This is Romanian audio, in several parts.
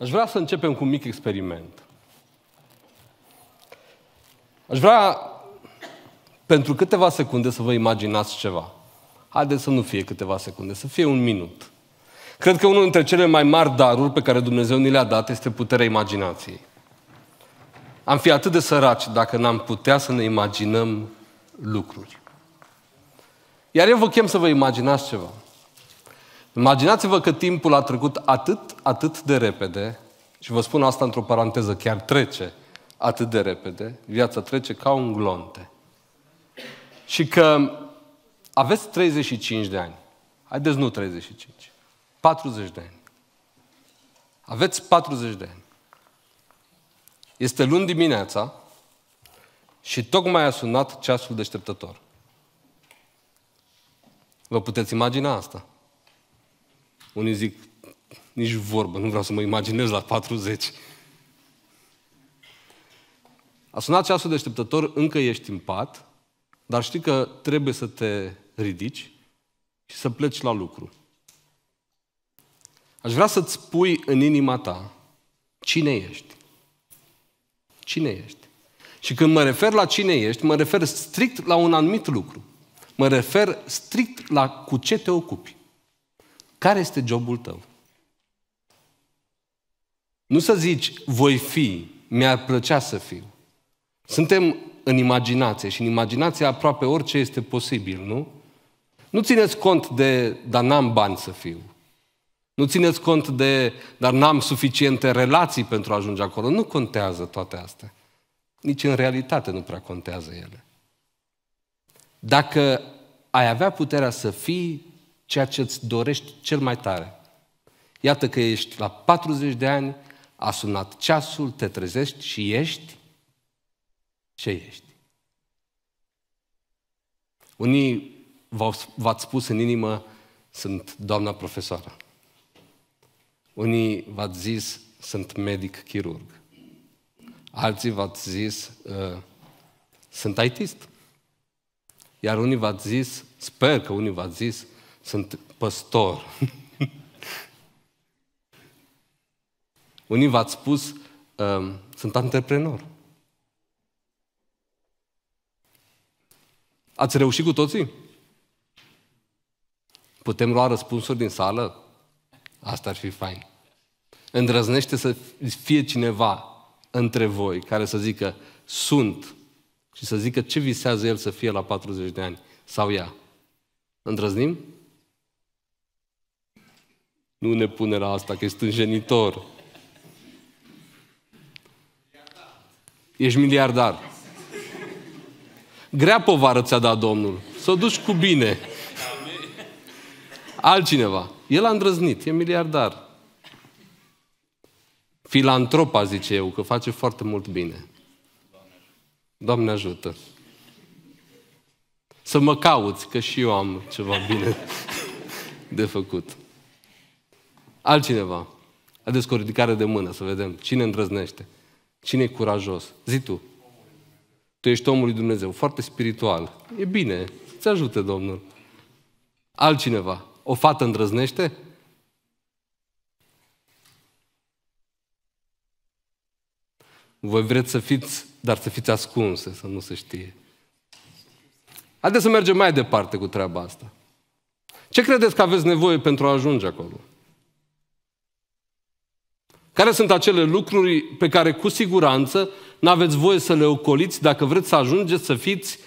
Aș vrea să începem cu un mic experiment. Aș vrea pentru câteva secunde să vă imaginați ceva. Haideți să nu fie câteva secunde, să fie un minut. Cred că unul dintre cele mai mari daruri pe care Dumnezeu ni le-a dat este puterea imaginației. Am fi atât de săraci dacă n-am putea să ne imaginăm lucruri. Iar eu vă chem să vă imaginați ceva. Imaginați-vă că timpul a trecut atât, atât de repede, și vă spun asta într-o paranteză, chiar trece atât de repede, viața trece ca un glonte. Și că aveți 35 de ani. Haideți nu 35. 40 de ani. Aveți 40 de ani. Este luni dimineața și tocmai a sunat ceasul deșteptător. Vă puteți imagina asta? Unii zic, nici vorbă, nu vreau să mă imaginez la 40. A sunat ceasul deșteptător, încă ești în pat, dar știi că trebuie să te ridici și să pleci la lucru. Aș vrea să-ți pui în inima ta cine ești. Cine ești? Și când mă refer la cine ești, mă refer strict la un anumit lucru. Mă refer strict la cu ce te ocupi. Care este jobul tău? Nu să zici, voi fi, mi-ar plăcea să fiu. Suntem în imaginație și în imaginație aproape orice este posibil, nu? Nu țineți cont de, dar n-am bani să fiu. Nu țineți cont de, dar n-am suficiente relații pentru a ajunge acolo. Nu contează toate astea. Nici în realitate nu prea contează ele. Dacă ai avea puterea să fii ceea ce îți dorești cel mai tare. Iată că ești la 40 de ani, a sunat ceasul, te trezești și ești ce ești. Unii v-ați spus în inimă, sunt doamna profesoară. Unii v-ați zis, sunt medic chirurg. Alții v-ați zis, uh, sunt aitist. Iar unii v-ați zis, sper că unii v-ați zis, sunt păstor. Unii v-ați spus, uh, sunt antreprenor. Ați reușit cu toții? Putem lua răspunsuri din sală? Asta ar fi fain. Îndrăznește să fie cineva între voi care să zică sunt și să zică ce visează el să fie la 40 de ani sau ea. Îndrăznim? Nu ne pune la asta, că ești genitor. Ești miliardar. Grea povară ți-a dat Domnul. Să o duci cu bine. Altcineva. El a îndrăznit, e miliardar. Filantropa, zice eu, că face foarte mult bine. Doamne ajută. Să mă cauți, că și eu am ceva bine de făcut. Altcineva. Haideți cu o ridicare de mână să vedem cine îndrăznește. Cine e curajos? Zi tu. Tu ești omul lui Dumnezeu, foarte spiritual. E bine, îți ajută Domnul. Altcineva. O fată îndrăznește? Voi vreți să fiți, dar să fiți ascunse, să nu se știe. Haideți să mergem mai departe cu treaba asta. Ce credeți că aveți nevoie pentru a ajunge acolo? Care sunt acele lucruri pe care cu siguranță nu aveți voie să le ocoliți dacă vreți să ajungeți să fiți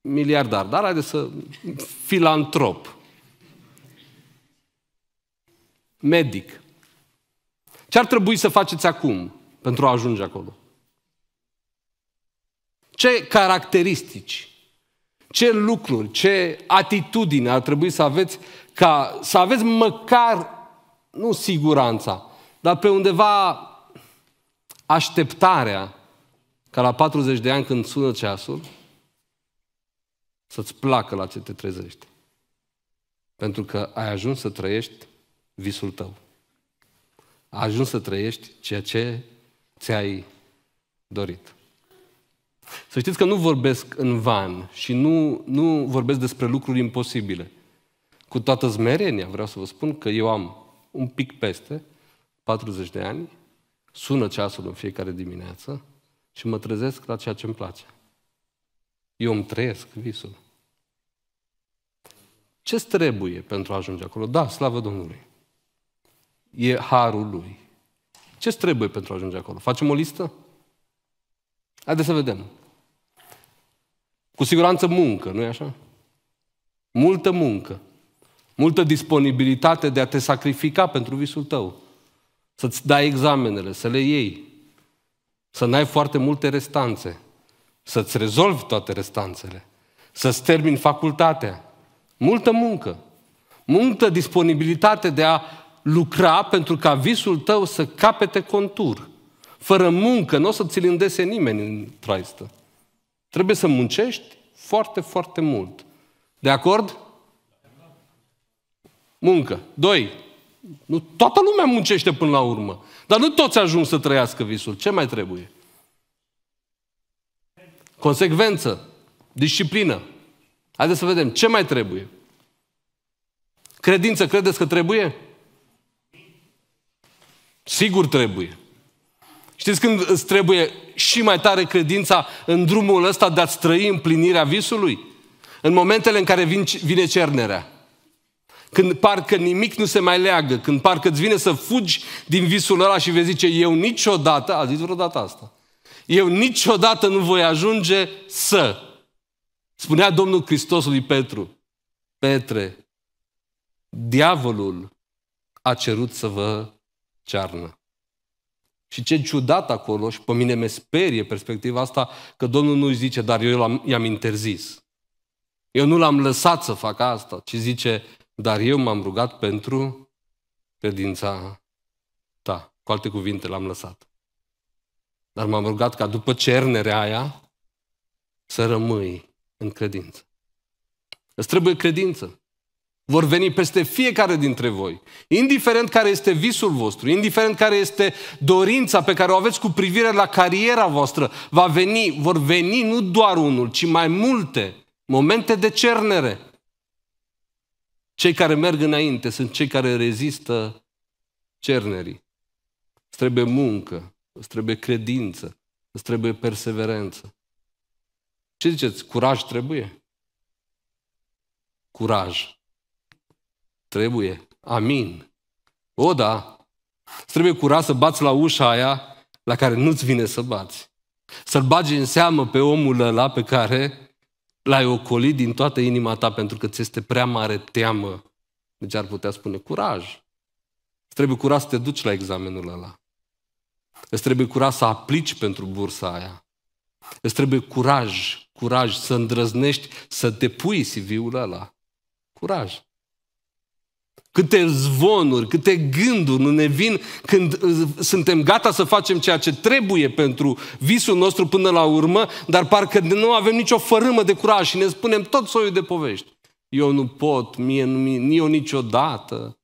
miliardar, dar haideți să filantrop. Medic. Ce ar trebui să faceți acum pentru a ajunge acolo? Ce caracteristici, ce lucruri, ce atitudine ar trebui să aveți ca să aveți măcar, nu siguranța, dar pe undeva așteptarea ca la 40 de ani când sună ceasul, să-ți placă la ce te trezești. Pentru că ai ajuns să trăiești visul tău. Ai ajuns să trăiești ceea ce ți-ai dorit. Să știți că nu vorbesc în van și nu, nu vorbesc despre lucruri imposibile. Cu toată zmerenia vreau să vă spun că eu am un pic peste, 40 de ani, sună ceasul în fiecare dimineață și mă trezesc la ceea ce îmi place. Eu îmi trăiesc visul. ce trebuie pentru a ajunge acolo? Da, slavă Domnului. E harul lui. ce trebuie pentru a ajunge acolo? Facem o listă? Haideți să vedem. Cu siguranță muncă, nu-i așa? Multă muncă. Multă disponibilitate de a te sacrifica pentru visul tău. Să-ți dai examenele, să le iei. Să n-ai foarte multe restanțe. Să-ți rezolvi toate restanțele. Să-ți termini facultatea. Multă muncă. Multă disponibilitate de a lucra pentru ca visul tău să capete contur. Fără muncă, nu o să ți-l îndese nimeni în traistă. Trebuie să muncești foarte, foarte mult. De acord? Muncă. Doi. Nu toată lumea muncește până la urmă. Dar nu toți ajung să trăiască visul. Ce mai trebuie? Consecvență. Disciplină. Haideți să vedem. Ce mai trebuie? Credință, credeți că trebuie? Sigur trebuie. Știți când îți trebuie și mai tare credința în drumul ăsta de a-ți trăi împlinirea visului? În momentele în care vine cernerea. Când parcă nimic nu se mai leagă, când parcă îți vine să fugi din visul ăla și vei zice, eu niciodată, a zis vreodată asta, eu niciodată nu voi ajunge să. Spunea Domnul Hristos lui Petru, Petre, diavolul a cerut să vă cearnă. Și ce ciudat acolo, și pe mine mă sperie perspectiva asta, că Domnul nu-i zice, dar eu i-am interzis. Eu nu l-am lăsat să facă asta, ci zice, dar eu m-am rugat pentru credința ta. Cu alte cuvinte, l-am lăsat. Dar m-am rugat ca după cernerea aia să rămâi în credință. Îți trebuie credință. Vor veni peste fiecare dintre voi. Indiferent care este visul vostru, indiferent care este dorința pe care o aveți cu privire la cariera voastră, va veni, vor veni nu doar unul, ci mai multe momente de cernere cei care merg înainte sunt cei care rezistă cernerii. Îți trebuie muncă, îți trebuie credință, îți trebuie perseverență. Ce ziceți? Curaj trebuie? Curaj. Trebuie. Amin. O, da. Îți trebuie curaj să bați la ușa aia la care nu-ți vine să bați. Să-l bagi în seamă pe omul ăla pe care L-ai ocolit din toată inima ta pentru că ți este prea mare teamă. Deci ar putea spune curaj. Îți trebuie curaj să te duci la examenul ăla. Îți trebuie curaj să aplici pentru bursa aia. Îți trebuie curaj, curaj să îndrăznești să depui CV-ul ăla. Curaj. Câte zvonuri, câte gânduri nu ne vin când uh, suntem gata să facem ceea ce trebuie pentru visul nostru până la urmă, dar parcă nu avem nicio fărâmă de curaj și ne spunem tot soiul de povești. Eu nu pot, mie, nu, eu niciodată.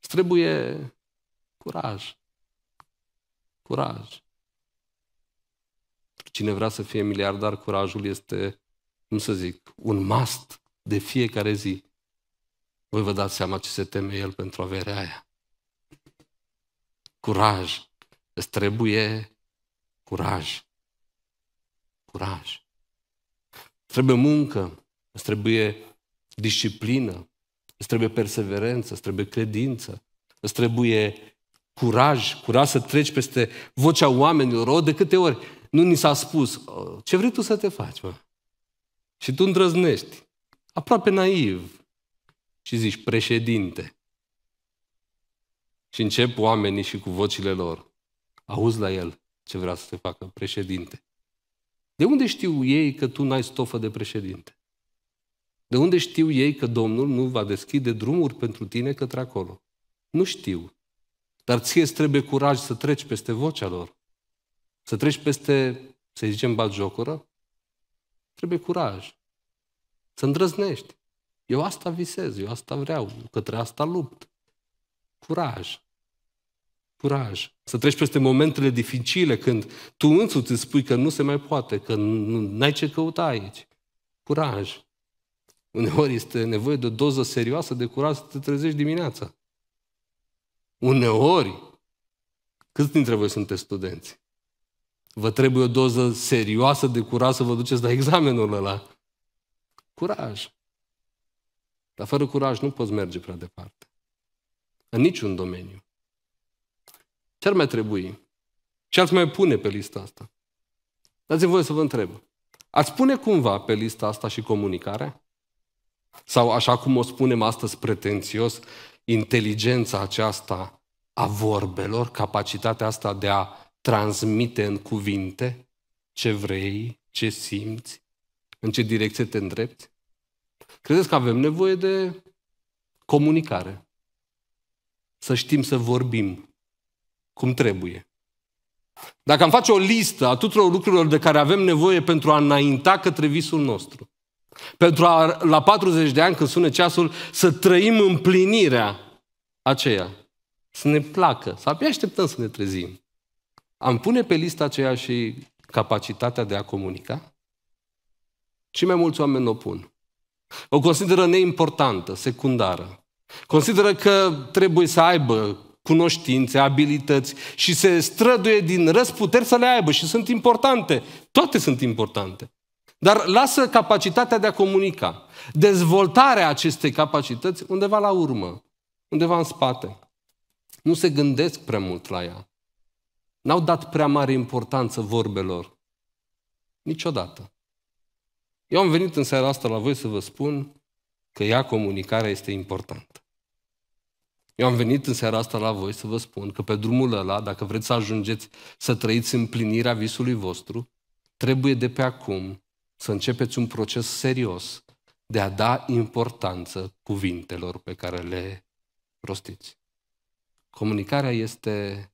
Îți trebuie curaj. Curaj. Cine vrea să fie miliardar, curajul este, cum să zic, un must de fiecare zi. Voi vă dați seama ce se teme el pentru averea aia. Curaj. Îți trebuie curaj. Curaj. Trebuie muncă, îți trebuie disciplină, îți trebuie perseverență, îți trebuie credință, îți trebuie curaj, curaj să treci peste vocea oamenilor. O, de câte ori nu ni s-a spus, oh, ce vrei tu să te faci, mă? Și tu îndrăznești. Aproape naiv, și zici președinte. Și încep oamenii și cu vocile lor. Auzi la el ce vrea să se facă președinte. De unde știu ei că tu n-ai stofă de președinte? De unde știu ei că Domnul nu va deschide drumuri pentru tine către acolo? Nu știu. Dar ție îți trebuie curaj să treci peste vocea lor. Să treci peste, să zicem, bagiocură. Trebuie curaj. Să îndrăznești. Eu asta visez, eu asta vreau, către asta lupt. Curaj. Curaj. Să treci peste momentele dificile când tu însuți îți spui că nu se mai poate, că n-ai ce căuta aici. Curaj. Uneori este nevoie de o doză serioasă de curaj să te trezești dimineața. Uneori, câți dintre voi sunteți studenți? Vă trebuie o doză serioasă de curaj să vă duceți la examenul ăla. Curaj. Dar fără curaj nu poți merge prea departe. În niciun domeniu. Ce ar mai trebui? Ce ați mai pune pe lista asta? Dați-mi voie să vă întreb. Ați pune cumva pe lista asta și comunicarea? Sau așa cum o spunem astăzi pretențios, inteligența aceasta a vorbelor, capacitatea asta de a transmite în cuvinte ce vrei, ce simți, în ce direcție te îndrepti? Credeți că avem nevoie de comunicare. Să știm să vorbim cum trebuie. Dacă am face o listă a tuturor lucrurilor de care avem nevoie pentru a înainta către visul nostru, pentru a, la 40 de ani, când sună ceasul, să trăim împlinirea aceea, să ne placă, să abia așteptăm să ne trezim. Am pune pe lista aceea și capacitatea de a comunica? Cei mai mulți oameni o pun. O consideră neimportantă, secundară. Consideră că trebuie să aibă cunoștințe, abilități și se străduie din răsputeri să le aibă și sunt importante. Toate sunt importante. Dar lasă capacitatea de a comunica, dezvoltarea acestei capacități undeva la urmă, undeva în spate. Nu se gândesc prea mult la ea. N-au dat prea mare importanță vorbelor. Niciodată. Eu am venit în seara asta la voi să vă spun că ea comunicarea este importantă. Eu am venit în seara asta la voi să vă spun că pe drumul ăla, dacă vreți să ajungeți să trăiți împlinirea visului vostru, trebuie de pe acum să începeți un proces serios de a da importanță cuvintelor pe care le rostiți. Comunicarea este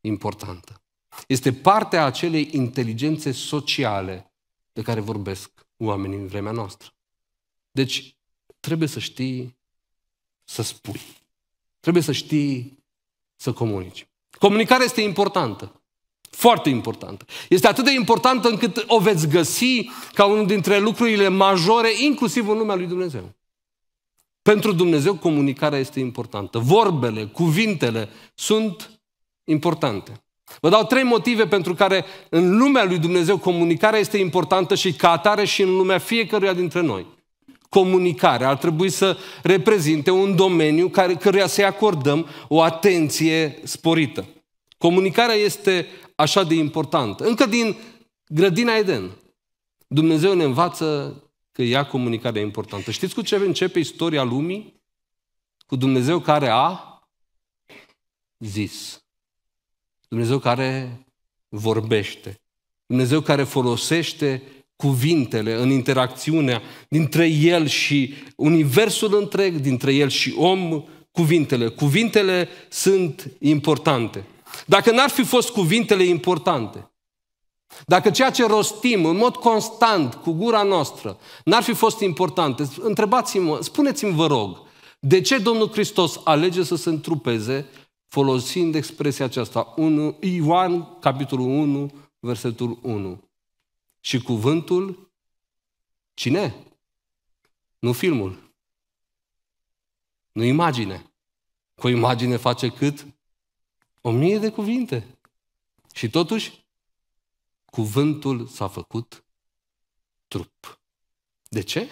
importantă. Este partea acelei inteligențe sociale de care vorbesc oamenii în vremea noastră. Deci, trebuie să știi să spui. Trebuie să știi să comunici. Comunicarea este importantă. Foarte importantă. Este atât de importantă încât o veți găsi ca unul dintre lucrurile majore, inclusiv în lumea lui Dumnezeu. Pentru Dumnezeu comunicarea este importantă. Vorbele, cuvintele sunt importante. Vă dau trei motive pentru care în lumea lui Dumnezeu comunicarea este importantă și ca atare și în lumea fiecăruia dintre noi. Comunicarea ar trebui să reprezinte un domeniu care, căruia să-i acordăm o atenție sporită. Comunicarea este așa de importantă. Încă din grădina Eden, Dumnezeu ne învață că ea comunicarea e importantă. Știți cu ce începe istoria lumii? Cu Dumnezeu care a zis. Dumnezeu care vorbește. Dumnezeu care folosește cuvintele în interacțiunea dintre El și universul întreg, dintre El și om, cuvintele. Cuvintele sunt importante. Dacă n-ar fi fost cuvintele importante, dacă ceea ce rostim în mod constant cu gura noastră n-ar fi fost importante, întrebați-mă, spuneți-mi vă rog, de ce Domnul Hristos alege să se întrupeze folosind expresia aceasta, 1, Ioan, capitolul 1, versetul 1. Și cuvântul, cine? Nu filmul, nu imagine. Cu o imagine face cât? O mie de cuvinte. Și totuși, cuvântul s-a făcut trup. De ce?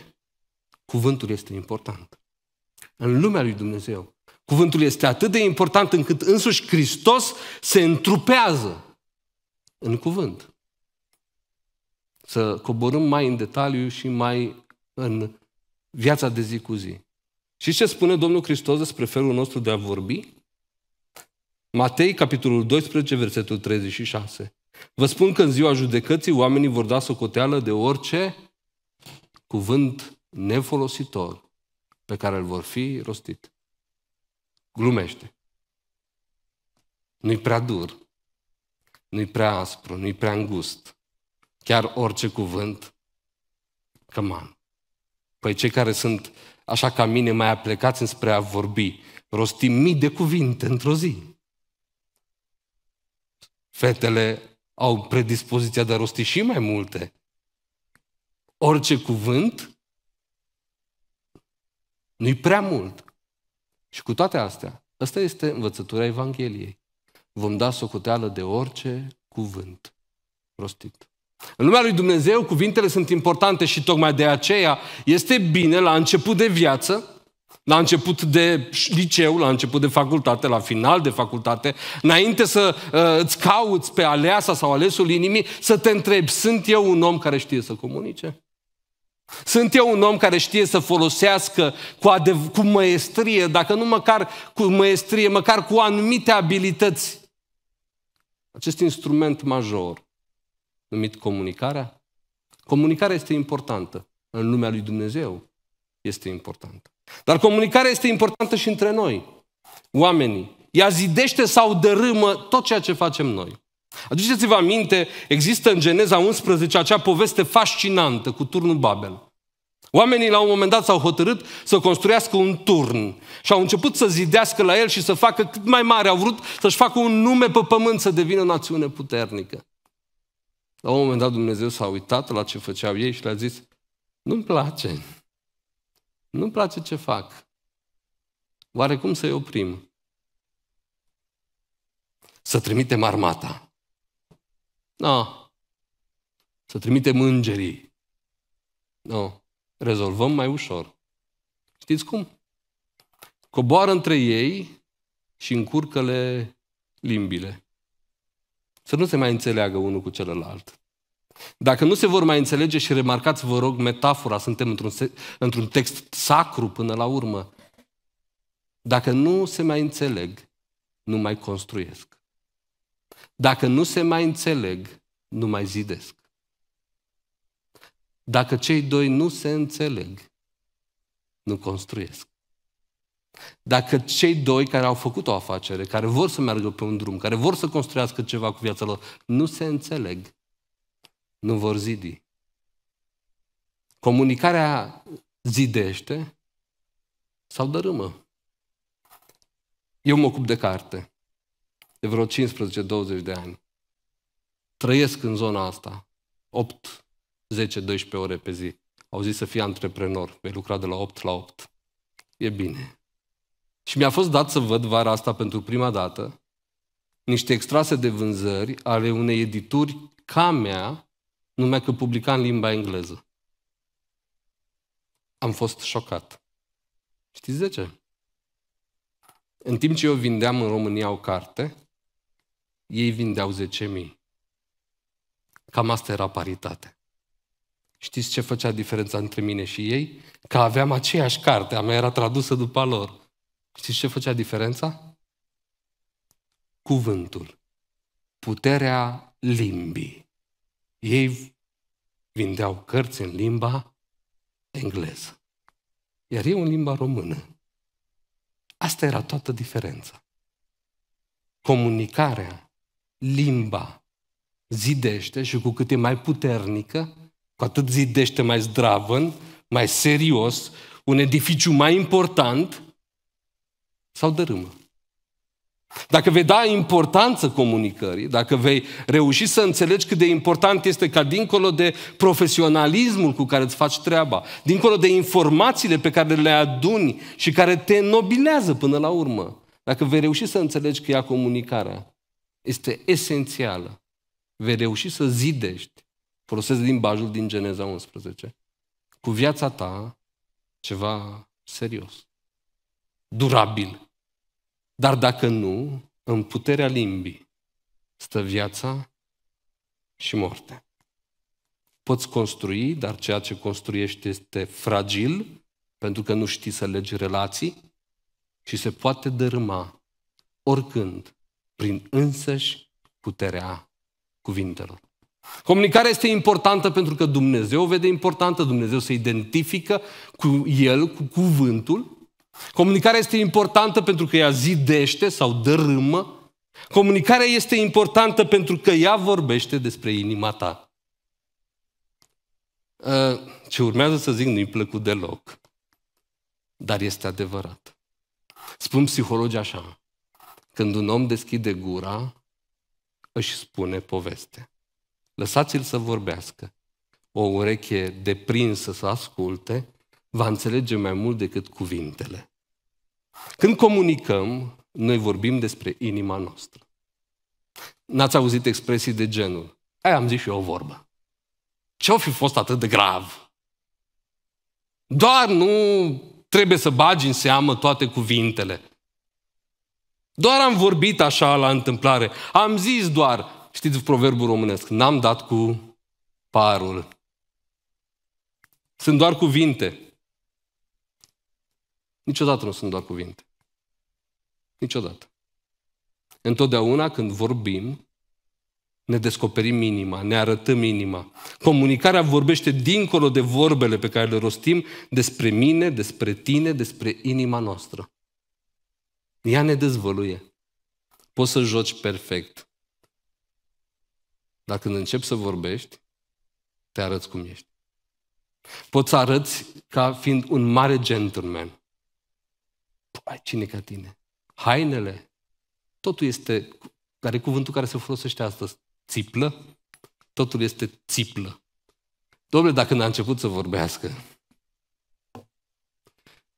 Cuvântul este important. În lumea lui Dumnezeu, Cuvântul este atât de important încât însuși Hristos se întrupează în cuvânt. Să coborâm mai în detaliu și mai în viața de zi cu zi. Și ce spune Domnul Hristos despre felul nostru de a vorbi? Matei, capitolul 12, versetul 36. Vă spun că în ziua judecății oamenii vor da socoteală de orice cuvânt nefolositor pe care îl vor fi rostit glumește. Nu-i prea dur, nu-i prea aspru, nu-i prea îngust. Chiar orice cuvânt, căman. Păi cei care sunt așa ca mine mai aplecați înspre a vorbi, rosti mii de cuvinte într-o zi. Fetele au predispoziția de a rosti și mai multe. Orice cuvânt nu-i prea mult. Și cu toate astea, asta este învățătura Evangheliei. Vom da socoteală de orice cuvânt rostit. În lumea lui Dumnezeu, cuvintele sunt importante și tocmai de aceea este bine la început de viață, la început de liceu, la început de facultate, la final de facultate, înainte să uh, îți cauți pe aleasa sau alesul inimii, să te întrebi, sunt eu un om care știe să comunice? Sunt eu un om care știe să folosească cu, adev- cu măestrie, dacă nu măcar cu măestrie, măcar cu anumite abilități, acest instrument major numit comunicarea. Comunicarea este importantă în lumea lui Dumnezeu. Este importantă. Dar comunicarea este importantă și între noi, oamenii. Ea zidește sau dărâmă tot ceea ce facem noi. Aduceți-vă aminte, există în Geneza 11 acea poveste fascinantă cu turnul Babel. Oamenii la un moment dat s-au hotărât să construiască un turn și au început să zidească la el și să facă cât mai mare. Au vrut să-și facă un nume pe pământ, să devină o națiune puternică. La un moment dat Dumnezeu s-a uitat la ce făceau ei și le-a zis, nu-mi place, nu-mi place ce fac. Oare cum să-i oprim? Să trimitem armata. No. Da. Să trimitem îngerii. Nu. Da. Rezolvăm mai ușor. Știți cum? Coboară între ei și încurcă-le limbile. Să nu se mai înțeleagă unul cu celălalt. Dacă nu se vor mai înțelege și remarcați, vă rog, metafora, suntem într-un, într-un text sacru până la urmă. Dacă nu se mai înțeleg, nu mai construiesc. Dacă nu se mai înțeleg, nu mai zidesc. Dacă cei doi nu se înțeleg, nu construiesc. Dacă cei doi care au făcut o afacere, care vor să meargă pe un drum, care vor să construiască ceva cu viața lor, nu se înțeleg, nu vor zidi. Comunicarea zidește sau dărâmă. Eu mă ocup de carte de vreo 15-20 de ani. Trăiesc în zona asta, 8, 10, 12 ore pe zi. Au zis să fii antreprenor, vei lucra de la 8 la 8. E bine. Și mi-a fost dat să văd vara asta pentru prima dată niște extrase de vânzări ale unei edituri ca mea, numai că publica în limba engleză. Am fost șocat. Știți de ce? În timp ce eu vindeam în România o carte, ei vindeau 10.000. Cam asta era paritate. Știți ce făcea diferența între mine și ei? Că aveam aceeași carte, a mea era tradusă după lor. Știți ce făcea diferența? Cuvântul. Puterea limbii. Ei vindeau cărți în limba engleză. Iar eu în limba română. Asta era toată diferența. Comunicarea limba zidește și cu cât e mai puternică, cu atât zidește mai zdravăn, mai serios, un edificiu mai important sau dărâmă. Dacă vei da importanță comunicării, dacă vei reuși să înțelegi cât de important este ca dincolo de profesionalismul cu care îți faci treaba, dincolo de informațiile pe care le aduni și care te nobilează până la urmă, dacă vei reuși să înțelegi că ea comunicarea este esențială. Vei reuși să zidești, folosesc limbajul din Geneza 11, cu viața ta ceva serios, durabil. Dar dacă nu, în puterea limbii stă viața și moartea. Poți construi, dar ceea ce construiești este fragil, pentru că nu știi să legi relații și se poate dărâma oricând prin însăși puterea cuvintelor. Comunicarea este importantă pentru că Dumnezeu o vede importantă, Dumnezeu se identifică cu El, cu cuvântul. Comunicarea este importantă pentru că ea zidește sau dărâmă. Comunicarea este importantă pentru că ea vorbește despre inima ta. Ă, ce urmează să zic nu-i plăcut deloc, dar este adevărat. Spun psihologii așa, când un om deschide gura, își spune poveste. Lăsați-l să vorbească. O ureche deprinsă să asculte va înțelege mai mult decât cuvintele. Când comunicăm, noi vorbim despre inima noastră. N-ați auzit expresii de genul, aia am zis și eu o vorbă. Ce-o fi fost atât de grav? Doar nu trebuie să bagi în seamă toate cuvintele. Doar am vorbit așa la întâmplare. Am zis doar, știți proverbul românesc, n-am dat cu parul. Sunt doar cuvinte. Niciodată nu sunt doar cuvinte. Niciodată. Întotdeauna când vorbim, ne descoperim inima, ne arătăm inima. Comunicarea vorbește dincolo de vorbele pe care le rostim despre mine, despre tine, despre inima noastră. Ea ne dezvăluie. Poți să joci perfect. dar când începi să vorbești, te arăți cum ești. Poți să arăți ca fiind un mare gentleman. Ai păi, cine ca tine? Hainele? Totul este, care cuvântul care se folosește astăzi, țiplă? Totul este țiplă. Dom'le, dacă n-a început să vorbească,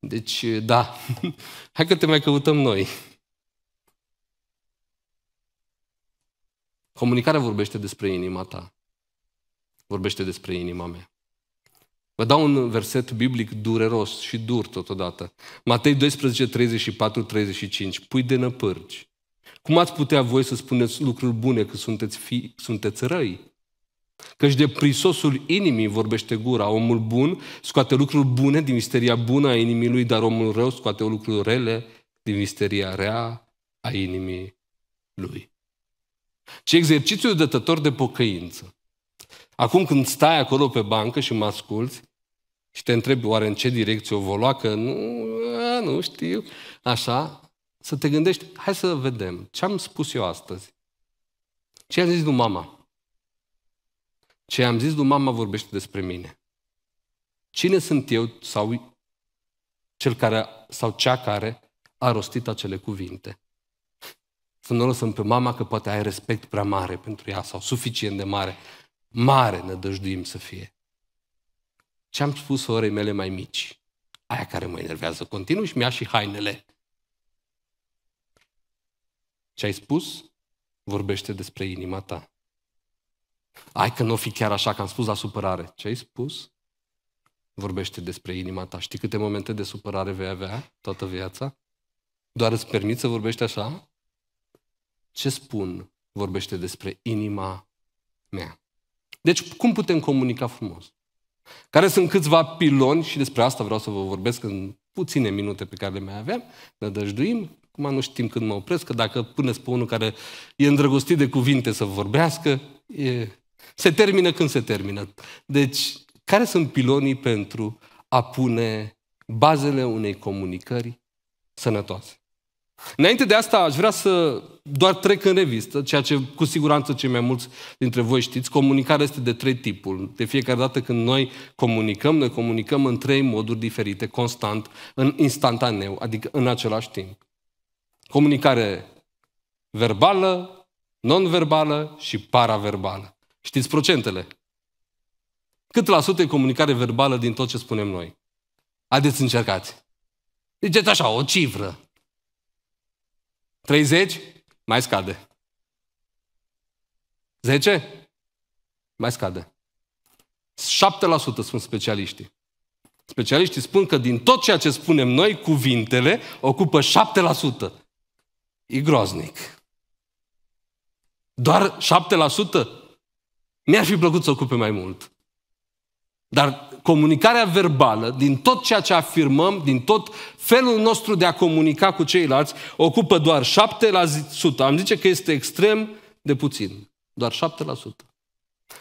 deci, eh, da, hai că te mai căutăm noi. Comunicarea vorbește despre inima ta. Vorbește despre inima mea. Vă dau un verset biblic dureros și dur totodată. Matei 12, 34, 35. Pui de năpârci. Cum ați putea voi să spuneți lucruri bune că sunteți, fi, sunteți răi? Căci de prisosul inimii vorbește gura. Omul bun scoate lucruri bune din misteria bună a inimii lui, dar omul rău scoate lucruri rele din misteria rea a inimii lui. Ce exercițiul dătător de pocăință. Acum când stai acolo pe bancă și mă asculți și te întrebi oare în ce direcție o vă lua, că nu, nu știu, așa, să te gândești, hai să vedem, ce am spus eu astăzi? Ce a zis lui mama? Ce am zis lui mama vorbește despre mine. Cine sunt eu sau cel care, sau cea care a rostit acele cuvinte? Să nu lăsăm pe mama că poate ai respect prea mare pentru ea sau suficient de mare. Mare nădăjduim să fie. Ce am spus orei mele mai mici? Aia care mă enervează continuu și mi-a și hainele. Ce ai spus? Vorbește despre inima ta. Ai că nu fi chiar așa că am spus la supărare. Ce ai spus? Vorbește despre inima ta. Știi câte momente de supărare vei avea toată viața? Doar îți permiți să vorbești așa? Ce spun vorbește despre inima mea? Deci, cum putem comunica frumos? Care sunt câțiva piloni și despre asta vreau să vă vorbesc în puține minute pe care le mai avem, ne dăjduim, acum nu știm când mă opresc, că dacă puneți pe unul care e îndrăgostit de cuvinte să vorbească, e se termină când se termină. Deci, care sunt pilonii pentru a pune bazele unei comunicări sănătoase? Înainte de asta, aș vrea să doar trec în revistă, ceea ce cu siguranță cei mai mulți dintre voi știți. Comunicarea este de trei tipuri. De fiecare dată când noi comunicăm, noi comunicăm în trei moduri diferite, constant, în instantaneu, adică în același timp. Comunicare verbală, non-verbală și paraverbală. Știți procentele? Cât la sută e comunicare verbală din tot ce spunem noi? Haideți încercați. Ziceți așa, o cifră. 30? Mai scade. 10? Mai scade. 7% spun specialiștii. Specialiștii spun că din tot ceea ce spunem noi, cuvintele ocupă 7%. E groznic. Doar 7%? Mi-ar fi plăcut să ocupe mai mult. Dar comunicarea verbală, din tot ceea ce afirmăm, din tot felul nostru de a comunica cu ceilalți, ocupă doar 7%. Am zice că este extrem de puțin. Doar 7%.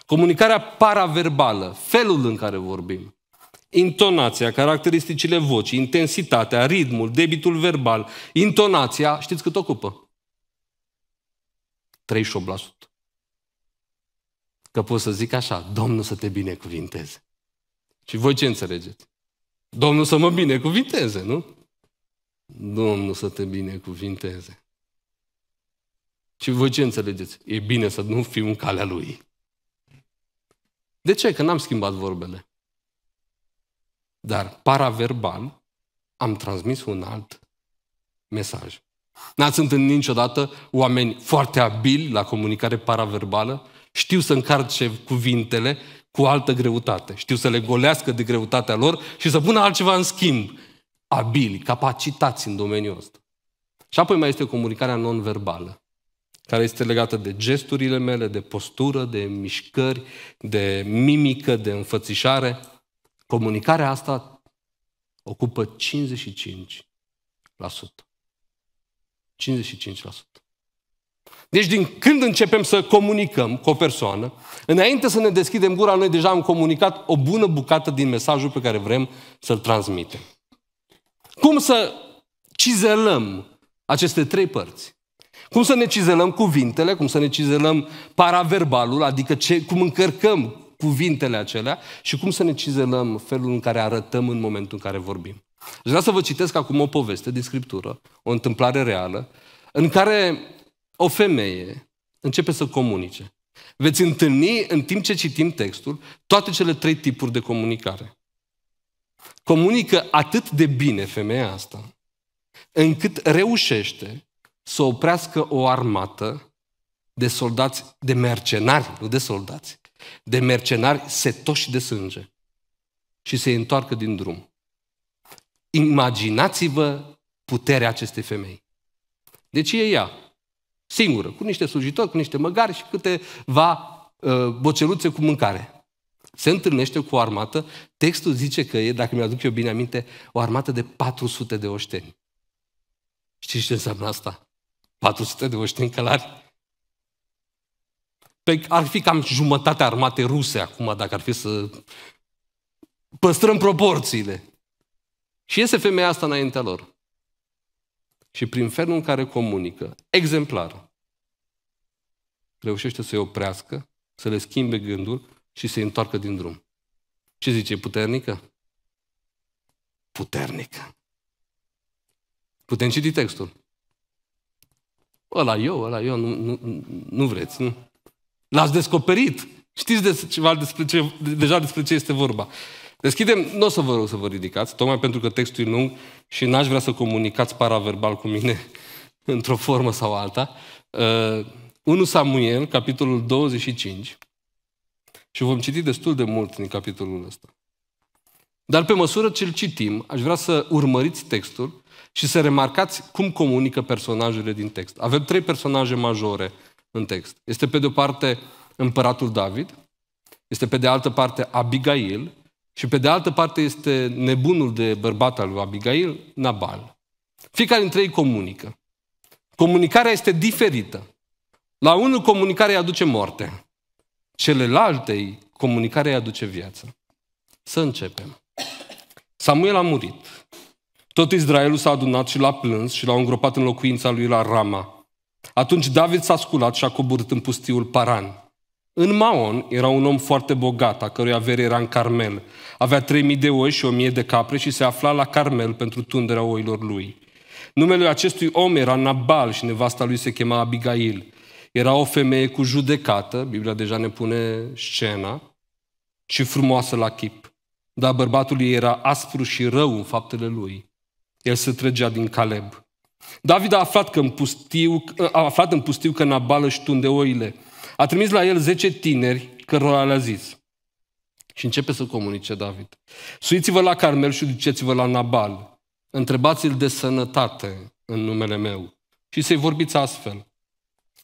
Comunicarea paraverbală, felul în care vorbim, intonația, caracteristicile vocii, intensitatea, ritmul, debitul verbal, intonația, știți cât ocupă? 38% că pot să zic așa, Domnul să te binecuvinteze. Și voi ce înțelegeți? Domnul să mă binecuvinteze, nu? Domnul să te binecuvinteze. Și voi ce înțelegeți? E bine să nu fiu în calea lui. De ce? Că n-am schimbat vorbele. Dar paraverbal am transmis un alt mesaj. N-ați întâlnit niciodată oameni foarte abili la comunicare paraverbală știu să încarce cuvintele cu altă greutate. Știu să le golească de greutatea lor și să pună altceva în schimb. Abili, capacitați în domeniul ăsta. Și apoi mai este comunicarea non-verbală, care este legată de gesturile mele, de postură, de mișcări, de mimică, de înfățișare. Comunicarea asta ocupă 55%. 55%. Deci din când începem să comunicăm cu o persoană, înainte să ne deschidem gura, noi deja am comunicat o bună bucată din mesajul pe care vrem să-l transmitem. Cum să cizelăm aceste trei părți? Cum să ne cizelăm cuvintele, cum să ne cizelăm paraverbalul, adică ce, cum încărcăm cuvintele acelea și cum să ne cizelăm felul în care arătăm în momentul în care vorbim. Aș vrea să vă citesc acum o poveste din Scriptură, o întâmplare reală, în care o femeie începe să comunice. Veți întâlni, în timp ce citim textul, toate cele trei tipuri de comunicare. Comunică atât de bine femeia asta, încât reușește să oprească o armată de soldați, de mercenari, nu de soldați, de mercenari setoși de sânge și se întoarcă din drum. Imaginați-vă puterea acestei femei. Deci e ea, Singură, cu niște slujitori, cu niște măgari și câteva uh, ă, boceluțe cu mâncare. Se întâlnește cu o armată, textul zice că e, dacă mi-aduc eu bine aminte, o armată de 400 de oșteni. Știți ce înseamnă asta? 400 de oșteni călari. Păi ar fi cam jumătatea armate ruse acum, dacă ar fi să păstrăm proporțiile. Și iese femeia asta înaintea lor. Și prin felul în care comunică, exemplar, reușește să-i oprească, să le schimbe gândul și să-i întoarcă din drum. Ce zice? Puternică? Puternică. Putem citi textul. Ăla eu, ăla eu, nu, nu, nu vreți, nu? L-ați descoperit. Știți de ceva despre ce, deja despre ce este vorba. Deschidem, nu o să vă rog să vă ridicați, tocmai pentru că textul e lung și n-aș vrea să comunicați paraverbal cu mine într-o formă sau alta. Uh, 1 Samuel, capitolul 25, și vom citi destul de mult din capitolul ăsta. Dar pe măsură ce îl citim, aș vrea să urmăriți textul și să remarcați cum comunică personajele din text. Avem trei personaje majore în text. Este pe de o parte împăratul David, este pe de altă parte Abigail și pe de altă parte este nebunul de bărbat al lui Abigail, Nabal. Fiecare dintre ei comunică. Comunicarea este diferită. La unul comunicarea îi aduce moarte, celelalte comunicarea îi aduce viață. Să începem. Samuel a murit. Tot Israelul s-a adunat și l-a plâns și l-a îngropat în locuința lui la Rama. Atunci David s-a sculat și a coborât în pustiul Paran. În Maon era un om foarte bogat, a cărui avere era în Carmel. Avea 3000 de oi și 1000 de capre și se afla la Carmel pentru tunderea oilor lui. Numele acestui om era Nabal și nevasta lui se chema Abigail. Era o femeie cu judecată, Biblia deja ne pune scena, și frumoasă la chip. Dar bărbatul ei era aspru și rău în faptele lui. El se trăgea din Caleb. David a aflat, că în pustiu, a aflat în pustiu că Nabal își tunde oile. A trimis la el zece tineri cărora le-a zis. Și începe să comunice David. Suiți-vă la Carmel și duceți-vă la Nabal. Întrebați-l de sănătate în numele meu. Și să-i vorbiți astfel.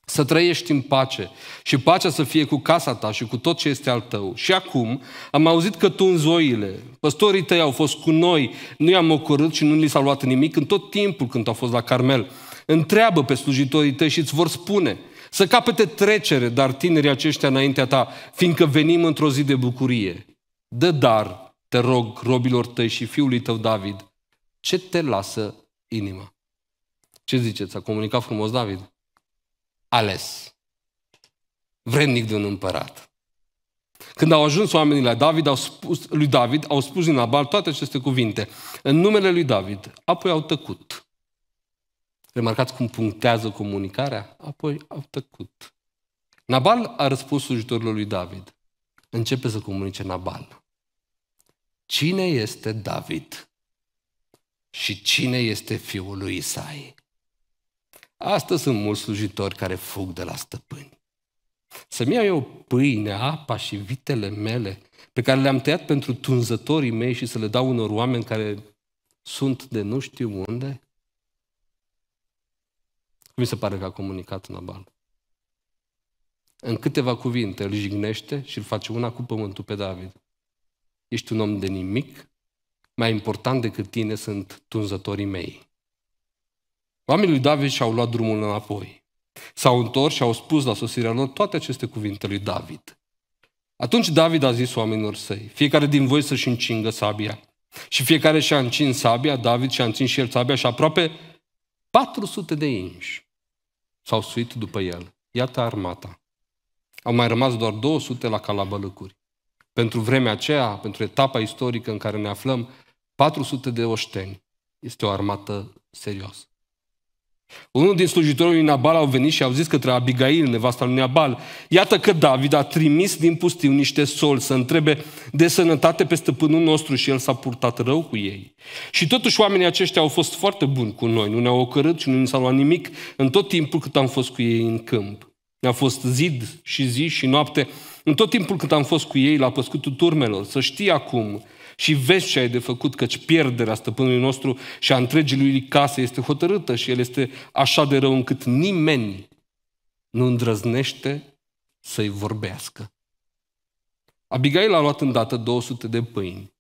Să trăiești în pace și pacea să fie cu casa ta și cu tot ce este al tău. Și acum am auzit că tu în zoile, păstorii tăi au fost cu noi, nu i-am ocorât și nu li s-a luat nimic în tot timpul când au fost la Carmel. Întreabă pe slujitorii tăi și îți vor spune să capete trecere, dar tinerii aceștia înaintea ta, fiindcă venim într-o zi de bucurie. Dă dar, te rog, robilor tăi și fiului tău David, ce te lasă inima. Ce ziceți? A comunicat frumos David? ales, vrednic de un împărat. Când au ajuns oamenii la David, au spus, lui David, au spus din Abal toate aceste cuvinte. În numele lui David, apoi au tăcut. Remarcați cum punctează comunicarea? Apoi au tăcut. Nabal a răspuns slujitorilor lui David. Începe să comunice Nabal. Cine este David? Și cine este fiul lui Isai? Astăzi sunt mulți slujitori care fug de la stăpâni. Să-mi iau eu pâine, apa și vitele mele pe care le-am tăiat pentru tunzătorii mei și să le dau unor oameni care sunt de nu știu unde? Mi se pare că a comunicat Nabal. În câteva cuvinte îl jignește și îl face una cu pământul pe David. Ești un om de nimic, mai important decât tine sunt tunzătorii mei. Oamenii lui David și-au luat drumul înapoi. S-au întors și au spus la sosirea lor toate aceste cuvinte lui David. Atunci David a zis oamenilor săi, fiecare din voi să-și încingă sabia. Și fiecare și-a încins sabia, David și-a încins și el sabia și aproape 400 de inși s-au suit după el. Iată armata. Au mai rămas doar 200 la calabălăcuri. Pentru vremea aceea, pentru etapa istorică în care ne aflăm, 400 de oșteni este o armată serioasă. Unul din slujitorii lui Nabal au venit și au zis către Abigail, nevasta lui Nabal, iată că David a trimis din pustiu niște sol să întrebe de sănătate pe stăpânul nostru și el s-a purtat rău cu ei. Și totuși oamenii aceștia au fost foarte buni cu noi, nu ne-au ocărât și nu ne s-au luat nimic în tot timpul cât am fost cu ei în câmp. Ne-a fost zid și zi și noapte, în tot timpul cât am fost cu ei la păscutul turmelor. Să știi acum și vezi ce ai de făcut, căci pierderea stăpânului nostru și a întregii lui case este hotărâtă și el este așa de rău încât nimeni nu îndrăznește să-i vorbească. Abigail a luat îndată 200 de pâini,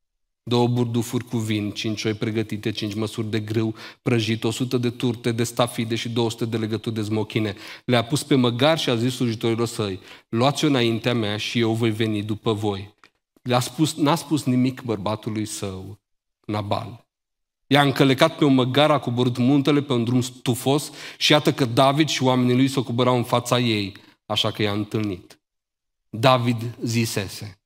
două burdufuri cu vin, cinci oi pregătite, cinci măsuri de grâu prăjit, 100 de turte de stafide și 200 de legături de zmochine. Le-a pus pe măgar și a zis slujitorilor săi, luați-o înaintea mea și eu voi veni după voi. Le-a spus, n-a spus nimic bărbatului său, Nabal. I-a încălecat pe o măgară, a coborât muntele pe un drum stufos și iată că David și oamenii lui s-o coborau în fața ei, așa că i-a întâlnit. David zisese,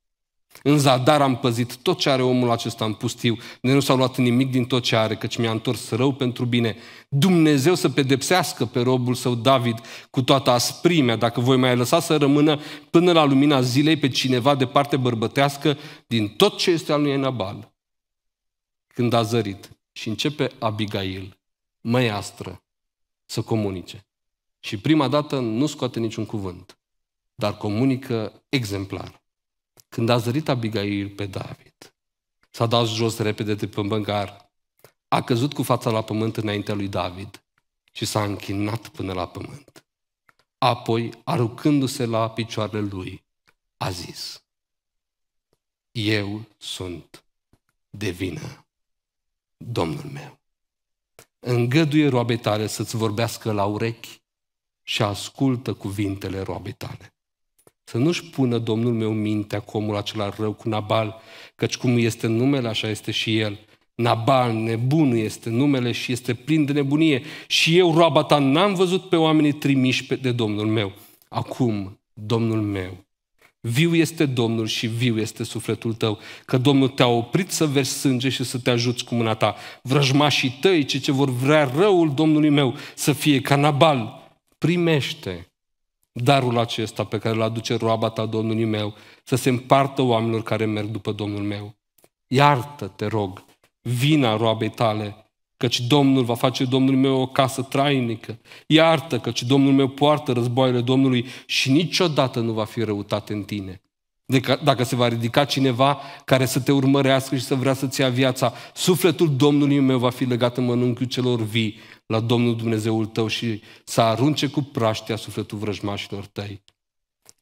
în zadar am păzit tot ce are omul acesta în pustiu, de nu s-a luat nimic din tot ce are, căci mi-a întors rău pentru bine. Dumnezeu să pedepsească pe robul său David cu toată asprimea, dacă voi mai lăsa să rămână până la lumina zilei pe cineva de parte bărbătească din tot ce este al lui Enabal. Când a zărit și începe Abigail, măiastră, să comunice. Și prima dată nu scoate niciun cuvânt, dar comunică exemplar când a zărit Abigail pe David, s-a dat jos repede de pe băgar, a căzut cu fața la pământ înaintea lui David și s-a închinat până la pământ. Apoi, aruncându se la picioarele lui, a zis, Eu sunt de vină, Domnul meu. Îngăduie roabe tale să-ți vorbească la urechi și ascultă cuvintele roabe tale. Să nu-și pună Domnul meu mintea cu omul acela rău, cu Nabal, căci cum este numele, așa este și el. Nabal, nebun este numele și este plin de nebunie. Și eu, roaba ta, n-am văzut pe oamenii trimiși de Domnul meu. Acum, Domnul meu, viu este Domnul și viu este sufletul tău, că Domnul te-a oprit să versi sânge și să te ajuți cu mâna ta. Vrăjmașii tăi, ce ce vor vrea răul Domnului meu, să fie ca Nabal, primește darul acesta pe care îl aduce roaba ta Domnului meu, să se împartă oamenilor care merg după Domnul meu. Iartă, te rog, vina roabei tale, căci Domnul va face Domnul meu o casă trainică. Iartă, căci Domnul meu poartă războaiele Domnului și niciodată nu va fi răutat în tine. Deca, dacă se va ridica cineva care să te urmărească și să vrea să-ți ia viața, sufletul Domnului meu va fi legat în mănânchiul celor vii la Domnul Dumnezeul tău și să arunce cu praștea sufletul vrăjmașilor tăi.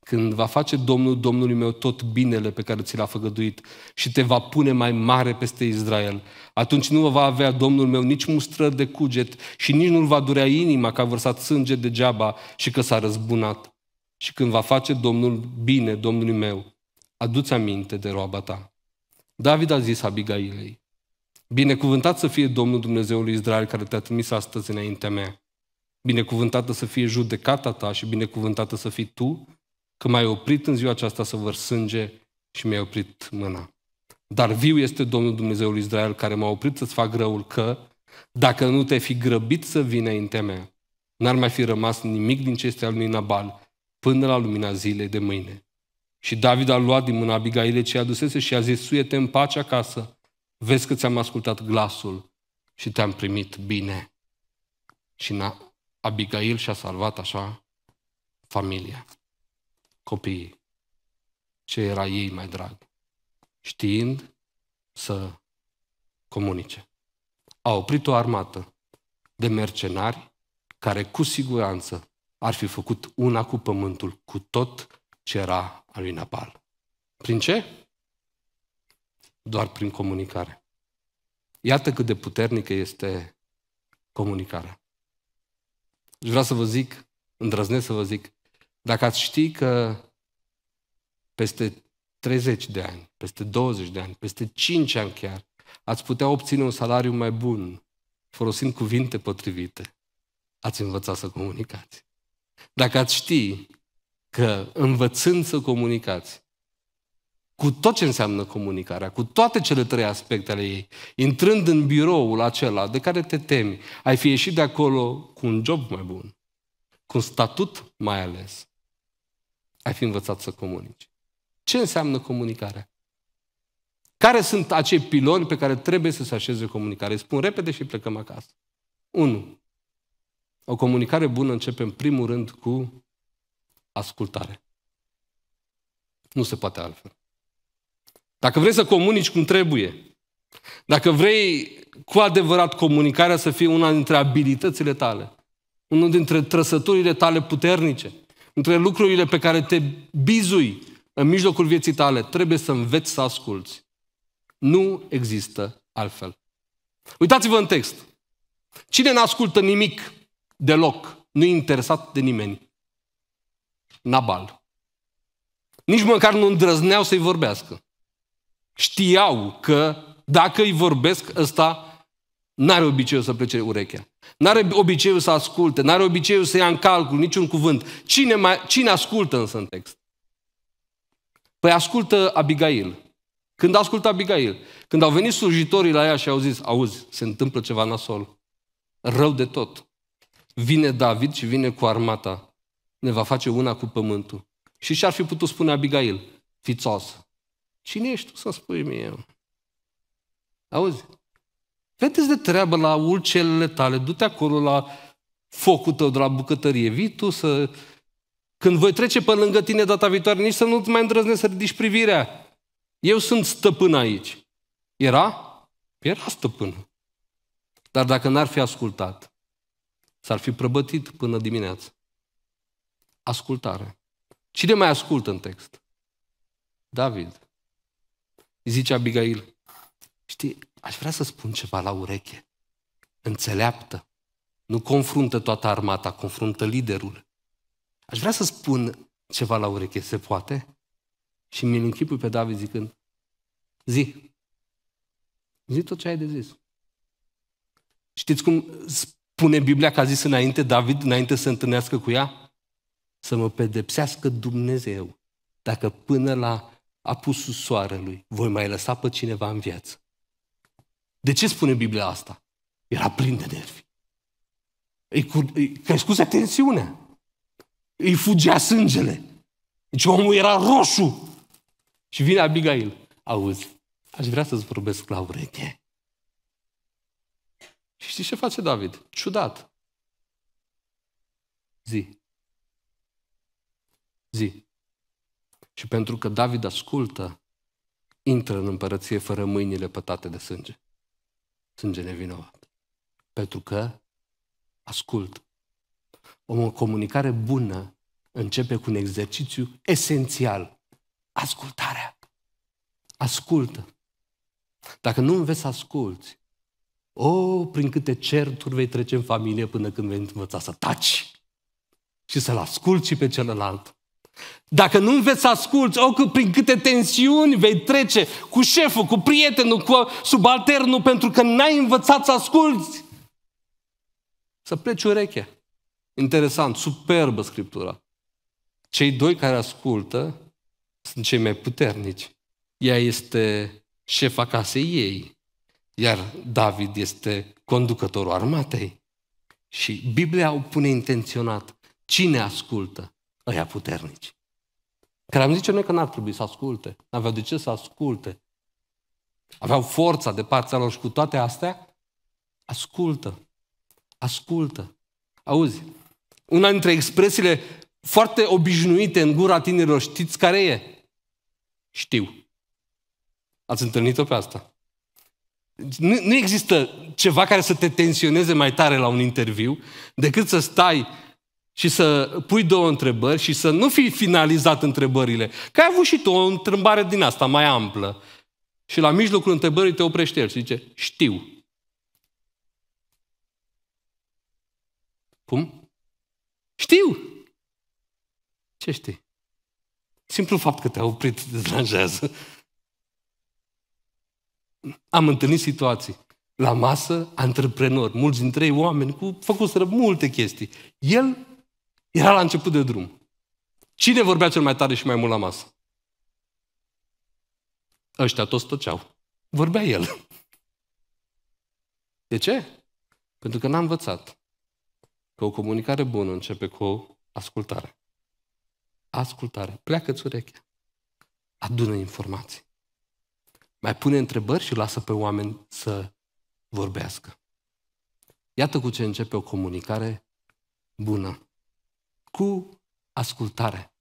Când va face Domnul Domnului meu tot binele pe care ți l-a făgăduit și te va pune mai mare peste Israel, atunci nu va avea Domnul meu nici mustrări de cuget și nici nu-l va durea inima că a vărsat sânge degeaba și că s-a răzbunat. Și când va face Domnul bine Domnului meu, adu-ți aminte de roaba ta. David a zis Abigailei, Binecuvântat să fie Domnul Dumnezeul Israel care te-a trimis astăzi înaintea mea. Binecuvântată să fie judecata ta și binecuvântată să fii tu, că m-ai oprit în ziua aceasta să văr sânge și mi-ai oprit mâna. Dar viu este Domnul Dumnezeul Israel care m-a oprit să-ți fac răul că, dacă nu te-ai fi grăbit să vii înaintea mea, n-ar mai fi rămas nimic din ce este al lui Nabal până la lumina zilei de mâine. Și David a luat din mâna Abigaile ce adusese și a zis, suie-te în pace acasă, Vezi că ți-am ascultat glasul și te-am primit bine. Și Abigail și-a salvat așa familia, copiii, ce era ei mai drag, știind să comunice. A oprit o armată de mercenari care cu siguranță ar fi făcut una cu pământul, cu tot ce era al lui Nabal. Prin ce? doar prin comunicare. Iată cât de puternică este comunicarea. Și deci vreau să vă zic, îndrăznesc să vă zic, dacă ați ști că peste 30 de ani, peste 20 de ani, peste 5 ani chiar, ați putea obține un salariu mai bun, folosind cuvinte potrivite, ați învățat să comunicați. Dacă ați ști că învățând să comunicați, cu tot ce înseamnă comunicarea, cu toate cele trei aspecte ale ei, intrând în biroul acela de care te temi, ai fi ieșit de acolo cu un job mai bun, cu un statut mai ales, ai fi învățat să comunici. Ce înseamnă comunicarea? Care sunt acei piloni pe care trebuie să se așeze comunicare? Îi spun repede și plecăm acasă. 1. O comunicare bună începe în primul rând cu ascultare. Nu se poate altfel. Dacă vrei să comunici cum trebuie, dacă vrei cu adevărat comunicarea să fie una dintre abilitățile tale, unul dintre trăsăturile tale puternice, între lucrurile pe care te bizui în mijlocul vieții tale, trebuie să înveți să asculți. Nu există altfel. Uitați-vă în text. Cine nu ascultă nimic deloc, nu e interesat de nimeni. Nabal. Nici măcar nu îndrăzneau să-i vorbească știau că dacă îi vorbesc, ăsta n-are obiceiul să plece urechea. N-are obiceiul să asculte, n-are obiceiul să ia în calcul niciun cuvânt. Cine, mai, cine ascultă însă în text? Păi ascultă Abigail. Când ascultă Abigail, când au venit slujitorii la ea și au zis, auzi, se întâmplă ceva nasol, rău de tot. Vine David și vine cu armata, ne va face una cu pământul. Și ce ar fi putut spune Abigail, fițos, Cine ești tu să spui mie? Auzi? Vedeți de treabă la ulcelele tale, du-te acolo la focul tău de la bucătărie, vii tu să... Când voi trece pe lângă tine data viitoare, nici să nu te mai îndrăznești să ridici privirea. Eu sunt stăpân aici. Era? Era stăpân. Dar dacă n-ar fi ascultat, s-ar fi prăbătit până dimineață. Ascultare. Cine mai ascultă în text? David zice Abigail, știi, aș vrea să spun ceva la ureche. Înțeleaptă. Nu confruntă toată armata, confruntă liderul. Aș vrea să spun ceva la ureche, se poate? Și mi-l închipui pe David zicând, zi, zi tot ce ai de zis. Știți cum spune Biblia că a zis înainte, David, înainte să întâlnească cu ea? Să mă pedepsească Dumnezeu dacă până la apusul soarelui, voi mai lăsa pe cineva în viață. De ce spune Biblia asta? Era plin de nervi. Îi, cur... îi crescuse tensiunea. Îi fugea sângele. Deci omul era roșu. Și vine Abigail. Auzi, aș vrea să-ți vorbesc la ureche. Și știi ce face David? Ciudat. Zi. Zi. Și pentru că David ascultă, intră în împărăție fără mâinile pătate de sânge. Sânge nevinovat. Pentru că ascultă. O comunicare bună începe cu un exercițiu esențial. Ascultarea. Ascultă. Dacă nu înveți să asculți, o, oh, prin câte certuri vei trece în familie până când vei învăța să taci și să-l asculți și pe celălalt. Dacă nu înveți să asculți, o, oh, prin câte tensiuni vei trece cu șeful, cu prietenul, cu subalternul, pentru că n-ai învățat să asculți. Să pleci urechea. Interesant, superbă Scriptura. Cei doi care ascultă sunt cei mai puternici. Ea este șefa casei ei, iar David este conducătorul armatei. Și Biblia o pune intenționat. Cine ascultă? ăia puternici. Care am zice noi că n-ar trebui să asculte. N-aveau de ce să asculte. Aveau forța de partea lor și cu toate astea, ascultă. Ascultă. Auzi, una dintre expresiile foarte obișnuite în gura tinerilor, știți care e? Știu. Ați întâlnit-o pe asta? Nu, nu există ceva care să te tensioneze mai tare la un interviu decât să stai și să pui două întrebări și să nu fi finalizat întrebările. Că ai avut și tu o întrebare din asta mai amplă. Și la mijlocul întrebării te oprește el și zice, știu. Cum? Știu. Ce știi? Simplu fapt că te-a oprit te deranjează. Am întâlnit situații la masă, antreprenori, mulți dintre ei oameni cu făcuseră multe chestii. El era la început de drum. Cine vorbea cel mai tare și mai mult la masă? Ăștia toți tăceau. Vorbea el. De ce? Pentru că n-a învățat că o comunicare bună începe cu o ascultare. Ascultare. Pleacă-ți urechea. Adună informații. Mai pune întrebări și lasă pe oameni să vorbească. Iată cu ce începe o comunicare bună cu ascultare.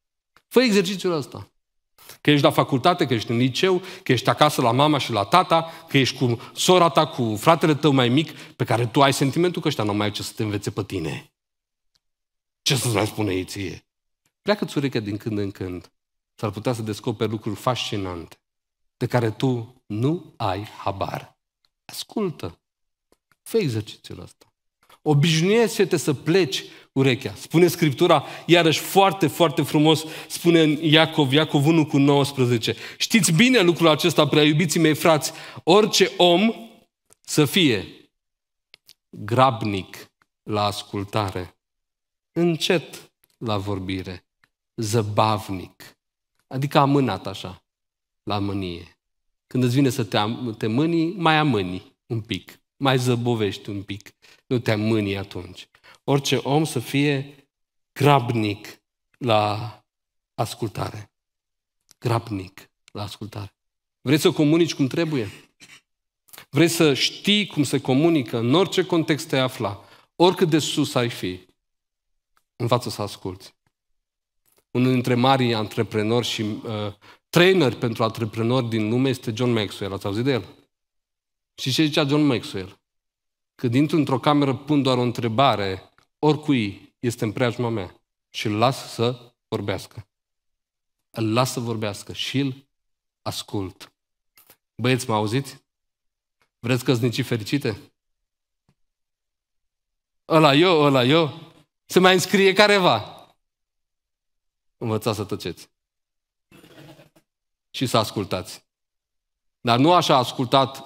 Fă exercițiul ăsta. Că ești la facultate, că ești în liceu, că ești acasă la mama și la tata, că ești cu sora ta, cu fratele tău mai mic, pe care tu ai sentimentul că ăștia nu mai ce să te învețe pe tine. Ce să-ți mai spune ei ție? Pleacă-ți urechea din când în când. S-ar putea să descoperi lucruri fascinante de care tu nu ai habar. Ascultă. Fă exercițiul ăsta. Obișnuiește-te să pleci urechea. Spune Scriptura, iarăși foarte, foarte frumos, spune în Iacov, Iacov 1 cu 19. Știți bine lucrul acesta, prea iubiții mei frați, orice om să fie grabnic la ascultare, încet la vorbire, zăbavnic, adică amânat așa, la mânie. Când îți vine să te, am, te mâni, mai amâni un pic, mai zăbovești un pic, nu te amâni atunci orice om să fie grabnic la ascultare. Grabnic la ascultare. Vrei să comunici cum trebuie? Vrei să știi cum se comunică în orice context te afla, oricât de sus ai fi. Învață să asculți. Unul dintre marii antreprenori și uh, trainer pentru antreprenori din lume este John Maxwell. Ați auzit de el? Și ce zicea John Maxwell? Când intru într-o cameră, pun doar o întrebare oricui este în preajma mea și îl las să vorbească. Îl las să vorbească și îl ascult. Băieți, mă auziți? Vreți căsnicii fericite? Ăla eu, ăla eu. Se mai înscrie careva. Învățați să tăceți. Și să ascultați. Dar nu așa ascultat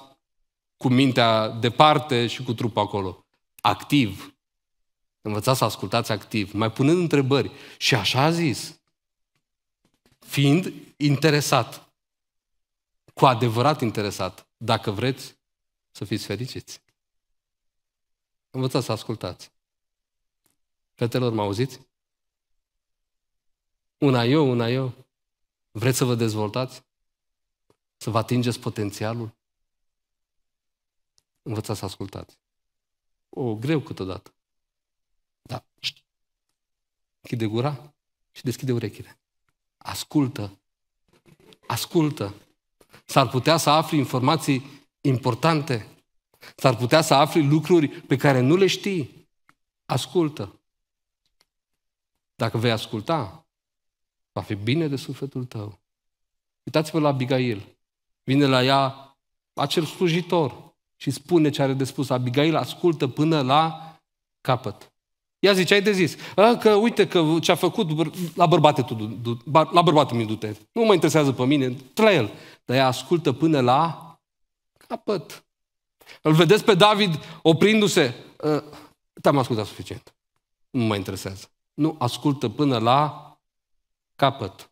cu mintea departe și cu trupul acolo. Activ, Învățați să ascultați activ, mai punând întrebări. Și așa a zis, fiind interesat, cu adevărat interesat, dacă vreți să fiți fericiți. Învățați să ascultați. Fetelor, mă auziți? Una eu, una eu. Vreți să vă dezvoltați? Să vă atingeți potențialul? Învățați să ascultați. O, greu câteodată. Da. Închide gura și deschide urechile. Ascultă. Ascultă. S-ar putea să afli informații importante. S-ar putea să afli lucruri pe care nu le știi. Ascultă. Dacă vei asculta, va fi bine de sufletul tău. Uitați-vă la Abigail. Vine la ea acel slujitor și spune ce are de spus. Abigail ascultă până la capăt. Ia zice, ai de zis, a, că uite că ce-a făcut, la bărbate tu, du, la bărbatul mi du-te. Nu mă interesează pe mine, la el. Dar ea ascultă până la capăt. Îl vedeți pe David oprindu-se. Te-am da, ascultat suficient. Nu mă interesează. Nu, ascultă până la capăt.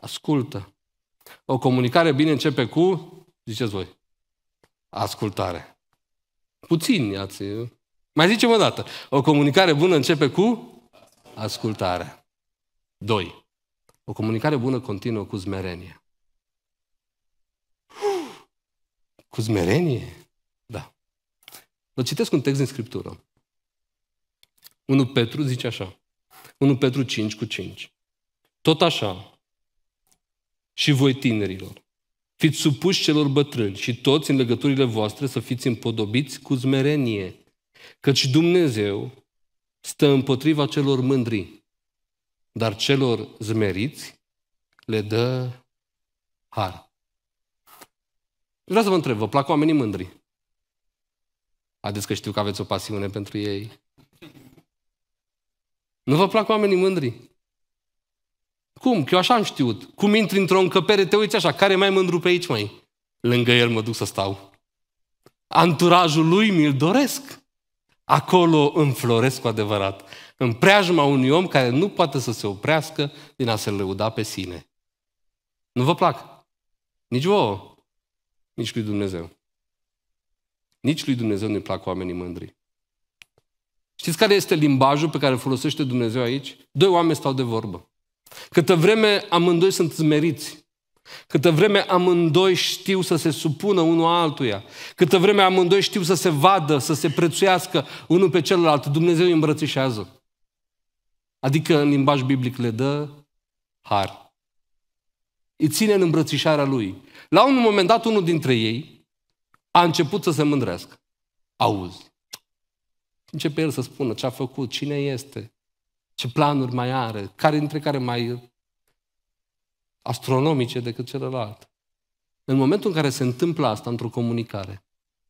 Ascultă. O comunicare bine începe cu, ziceți voi, ascultare. Puțin ați mai zicem o dată. O comunicare bună începe cu ascultare. Doi. O comunicare bună continuă cu zmerenie. Cu zmerenie? Da. Vă citesc un text din Scriptură. 1 Petru zice așa. 1 Petru 5 cu 5. Tot așa. Și voi tinerilor, fiți supuși celor bătrâni și toți în legăturile voastre să fiți împodobiți cu zmerenie Căci Dumnezeu stă împotriva celor mândri, dar celor zmeriți le dă har. Vreau să vă întreb, vă plac oamenii mândri? Haideți că știu că aveți o pasiune pentru ei. Nu vă plac oamenii mândri? Cum? Că eu așa am știut. Cum intri într-o încăpere, te uiți așa, care mai mândru pe aici, mai? Lângă el mă duc să stau. Anturajul lui mi-l doresc. Acolo înfloresc cu adevărat, în preajma unui om care nu poate să se oprească din a se lăuda pe sine. Nu vă plac? Nici vouă, nici lui Dumnezeu. Nici lui Dumnezeu nu-i plac oamenii mândri. Știți care este limbajul pe care îl folosește Dumnezeu aici? Doi oameni stau de vorbă. Câtă vreme amândoi sunt smeriți, Câtă vreme amândoi știu să se supună unul altuia, câtă vreme amândoi știu să se vadă, să se prețuiască unul pe celălalt, Dumnezeu îi îmbrățișează. Adică, în limbaj biblic, le dă har. Îi ține în îmbrățișarea lui. La un moment dat, unul dintre ei a început să se mândrească. Auzi. Începe el să spună ce a făcut, cine este, ce planuri mai are, care dintre care mai astronomice decât celălalt. În momentul în care se întâmplă asta într-o comunicare,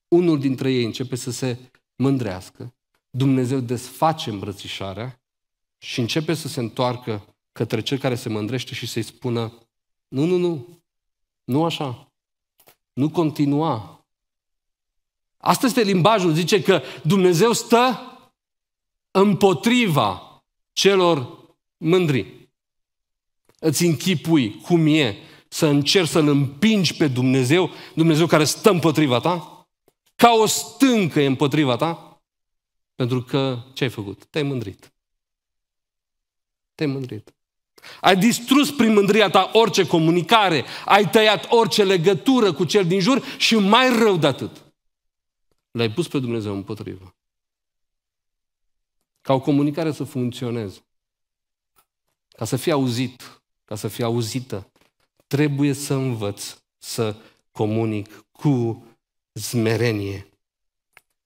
unul dintre ei începe să se mândrească, Dumnezeu desface îmbrățișarea și începe să se întoarcă către cel care se mândrește și să-i spună nu, nu, nu, nu așa, nu continua. Asta este limbajul, zice că Dumnezeu stă împotriva celor mândri. Îți închipui cum e să încerci să-L împingi pe Dumnezeu, Dumnezeu care stă împotriva ta, ca o stâncă e împotriva ta, pentru că ce ai făcut? Te-ai mândrit. Te-ai mândrit. Ai distrus prin mândria ta orice comunicare, ai tăiat orice legătură cu cel din jur și mai rău de atât. L-ai pus pe Dumnezeu împotriva. Ca o comunicare să funcționeze. Ca să fie auzit, ca să fie auzită. Trebuie să învăț să comunic cu zmerenie.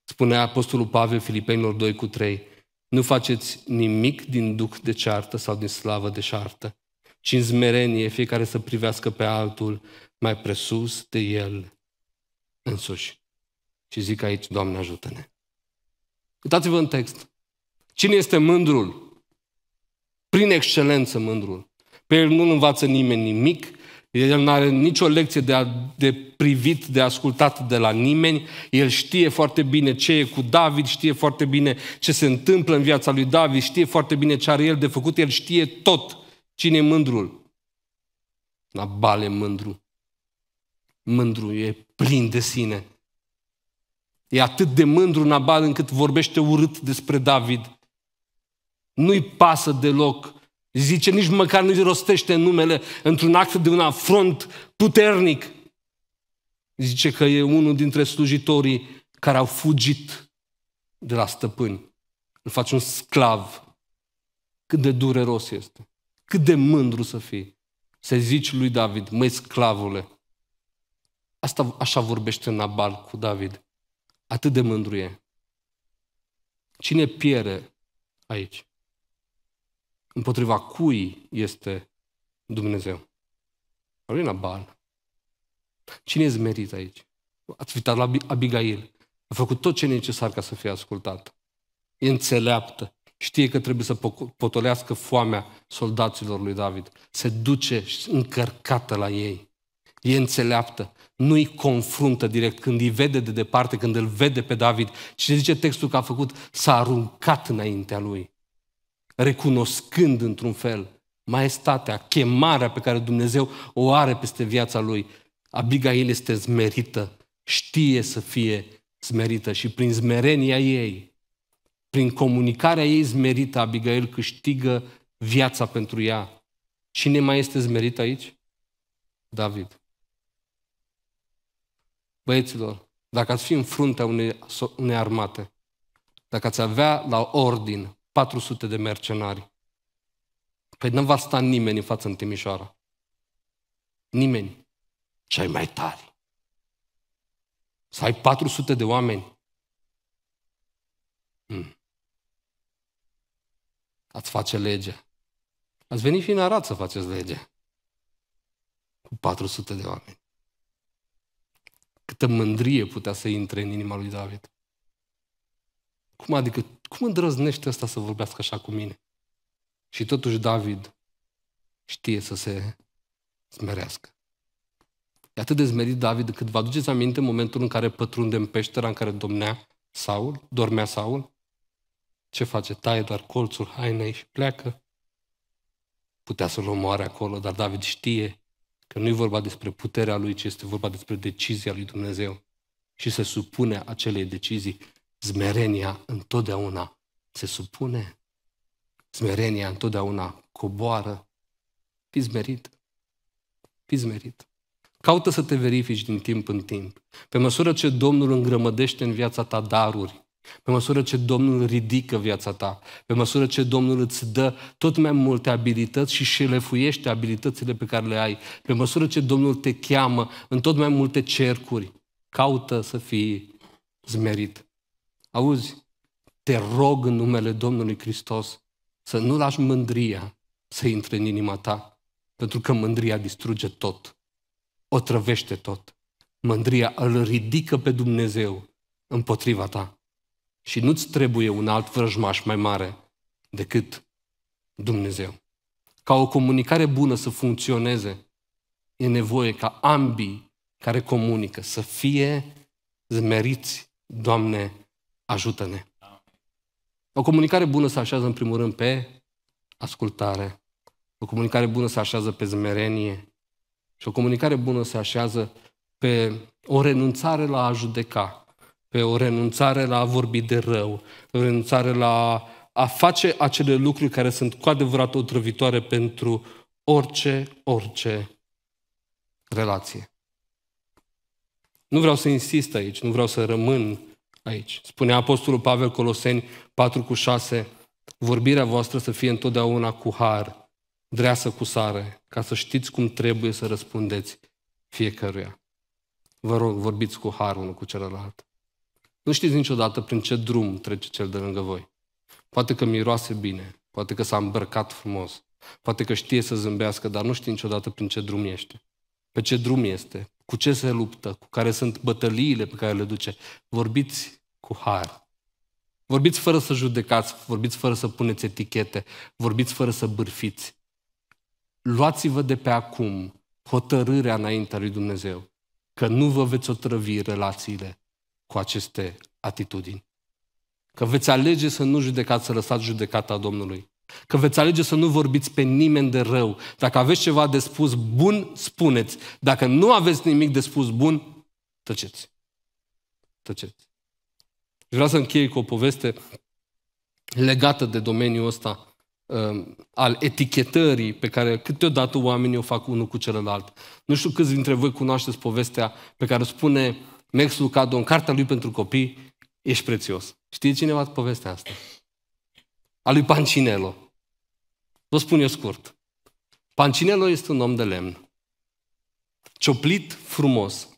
Spune Apostolul Pavel Filipenilor 2 cu 3, nu faceți nimic din duc de ceartă sau din slavă de șartă, ci în zmerenie fiecare să privească pe altul mai presus de el însuși. Și zic aici, Doamne ajută-ne. Uitați-vă în text. Cine este mândrul? Prin excelență mândrul. Pe el nu învață nimeni nimic, el nu are nicio lecție de, a, de privit, de ascultat de la nimeni. El știe foarte bine ce e cu David, știe foarte bine ce se întâmplă în viața lui David, știe foarte bine ce are el de făcut, el știe tot. Cine e mândrul? Nabale mândru. Mândru, e plin de sine. E atât de mândru Nabal încât vorbește urât despre David. Nu-i pasă deloc Zice, nici măcar nu-i rostește numele într-un act de un afront puternic. Zice că e unul dintre slujitorii care au fugit de la stăpâni. Îl face un sclav. Cât de dureros este. Cât de mândru să fii. Să zici lui David, măi sclavule. Asta așa vorbește Nabal cu David. Atât de mândru e. Cine piere aici? împotriva cui este Dumnezeu. Nu e Nabal. Cine e zmerit aici? Ați uitat la Abigail. A făcut tot ce e necesar ca să fie ascultată. E înțeleaptă. Știe că trebuie să potolească foamea soldaților lui David. Se duce încărcată la ei. E înțeleaptă. Nu îi confruntă direct când îi vede de departe, când îl vede pe David. Și zice textul că a făcut, s-a aruncat înaintea lui recunoscând într-un fel maestatea, chemarea pe care Dumnezeu o are peste viața lui. Abigail este zmerită, știe să fie zmerită și prin zmerenia ei, prin comunicarea ei zmerită, Abigail câștigă viața pentru ea. Cine mai este zmerit aici? David. Băieților, dacă ați fi în fruntea unei, unei armate, dacă ați avea la ordin 400 de mercenari. Păi nu va sta nimeni în față în Timișoara. Nimeni. Cei mai tari. Să ai 400 de oameni. Hmm. Ați face lege. Ați venit și în Arad să faceți lege. Cu 400 de oameni. Câtă mândrie putea să intre în inima lui David. Cum adică, cum îndrăznește ăsta să vorbească așa cu mine? Și totuși David știe să se smerească. E atât de zmerit David, cât vă aduceți aminte în momentul în care pătrunde în peștera în care domnea Saul, dormea Saul? Ce face? Taie doar colțul hainei și pleacă. Putea să-l omoare acolo, dar David știe că nu e vorba despre puterea lui, ci este vorba despre decizia lui Dumnezeu. Și se supune acelei decizii. Zmerenia întotdeauna se supune, zmerenia întotdeauna coboară. Fi zmerit. Fi zmerit. Caută să te verifici din timp în timp. Pe măsură ce Domnul îngrămădește în viața ta daruri, pe măsură ce Domnul ridică viața ta, pe măsură ce Domnul îți dă tot mai multe abilități și șelefuiește abilitățile pe care le ai, pe măsură ce Domnul te cheamă în tot mai multe cercuri, caută să fii zmerit. Auzi, te rog în numele Domnului Hristos să nu lași mândria să intre în inima ta, pentru că mândria distruge tot, o trăvește tot. Mândria îl ridică pe Dumnezeu împotriva ta. Și nu-ți trebuie un alt vrăjmaș mai mare decât Dumnezeu. Ca o comunicare bună să funcționeze, e nevoie ca ambii care comunică să fie zmeriți, Doamne, ajută-ne. O comunicare bună se așează în primul rând pe ascultare. O comunicare bună se așează pe zmerenie. Și o comunicare bună se așează pe o renunțare la a judeca, pe o renunțare la a vorbi de rău, o renunțare la a face acele lucruri care sunt cu adevărat otrăvitoare pentru orice, orice relație. Nu vreau să insist aici, nu vreau să rămân aici. Spunea Apostolul Pavel Coloseni 4 cu 6, vorbirea voastră să fie întotdeauna cu har, dreasă cu sare, ca să știți cum trebuie să răspundeți fiecăruia. Vă rog, vorbiți cu har unul cu celălalt. Nu știți niciodată prin ce drum trece cel de lângă voi. Poate că miroase bine, poate că s-a îmbrăcat frumos, poate că știe să zâmbească, dar nu știi niciodată prin ce drum ești. Pe ce drum este, cu ce se luptă, cu care sunt bătăliile pe care le duce. Vorbiți cu har. Vorbiți fără să judecați, vorbiți fără să puneți etichete, vorbiți fără să bârfiți. Luați-vă de pe acum hotărârea înaintea lui Dumnezeu că nu vă veți otrăvi relațiile cu aceste atitudini. Că veți alege să nu judecați, să lăsați judecata Domnului. Că veți alege să nu vorbiți pe nimeni de rău. Dacă aveți ceva de spus bun, spuneți. Dacă nu aveți nimic de spus bun, tăceți. Tăceți. Vreau să închei cu o poveste legată de domeniul ăsta um, al etichetării pe care câteodată oamenii o fac unul cu celălalt. Nu știu câți dintre voi cunoașteți povestea pe care o spune Max Lucado în cartea lui pentru copii, Ești prețios. Știe cineva povestea asta? a lui Pancinelo. Vă spun eu scurt. Pancinelo este un om de lemn, cioplit frumos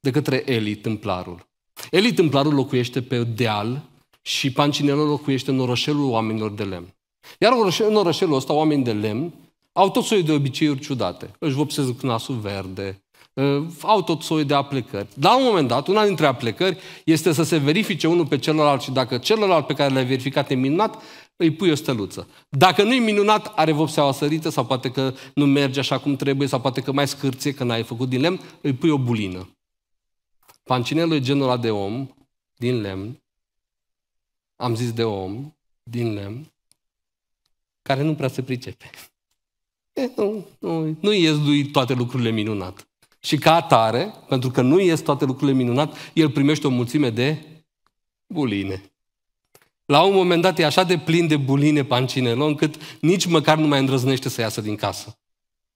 de către Eli, templarul. Eli, templarul, locuiește pe deal și Pancinelo locuiește în orășelul oamenilor de lemn. Iar în orășelul ăsta, oameni de lemn, au tot soiul de obiceiuri ciudate. Își vopsesc nasul verde, Ă, au tot soiul de aplecări. La un moment dat, una dintre aplecări este să se verifice unul pe celălalt și dacă celălalt pe care l-ai verificat e minunat, îi pui o steluță. Dacă nu e minunat, are vopseaua sărită sau poate că nu merge așa cum trebuie sau poate că mai scârție că n-ai făcut din lemn, îi pui o bulină. Pancinelul e genul ăla de om, din lemn, am zis de om, din lemn, care nu prea se pricepe. E, nu, nu, nu ies lui toate lucrurile minunate. Și ca atare, pentru că nu este toate lucrurile minunat, el primește o mulțime de buline. La un moment dat e așa de plin de buline pancinelon, încât nici măcar nu mai îndrăznește să iasă din casă.